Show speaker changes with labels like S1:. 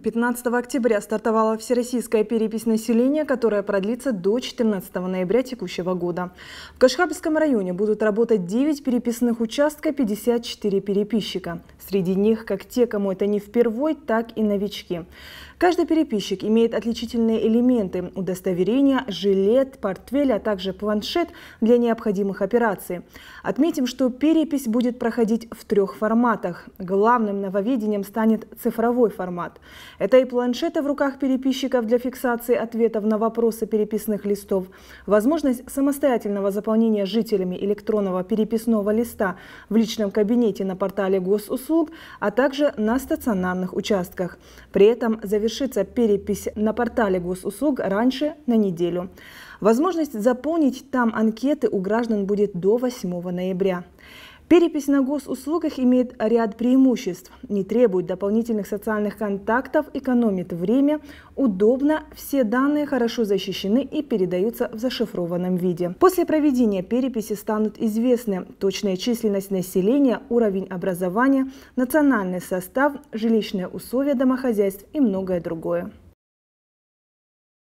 S1: 15 октября стартовала всероссийская перепись населения, которая продлится до 14 ноября текущего года. В Кашхабском районе будут работать 9 переписных участка, 54 переписчика. Среди них как те, кому это не впервой, так и новички. Каждый переписчик имеет отличительные элементы – удостоверение, жилет, портфель, а также планшет для необходимых операций. Отметим, что перепись будет проходить в трех форматах. Главным нововведением станет цифровой формат. Это и планшеты в руках переписчиков для фиксации ответов на вопросы переписных листов, возможность самостоятельного заполнения жителями электронного переписного листа в личном кабинете на портале госуслуг, а также на стационарных участках. При этом завершится перепись на портале госуслуг раньше на неделю. Возможность заполнить там анкеты у граждан будет до 8 ноября. Перепись на госуслугах имеет ряд преимуществ. Не требует дополнительных социальных контактов, экономит время, удобно, все данные хорошо защищены и передаются в зашифрованном виде. После проведения переписи станут известны точная численность населения, уровень образования, национальный состав, жилищные условия домохозяйств и многое другое.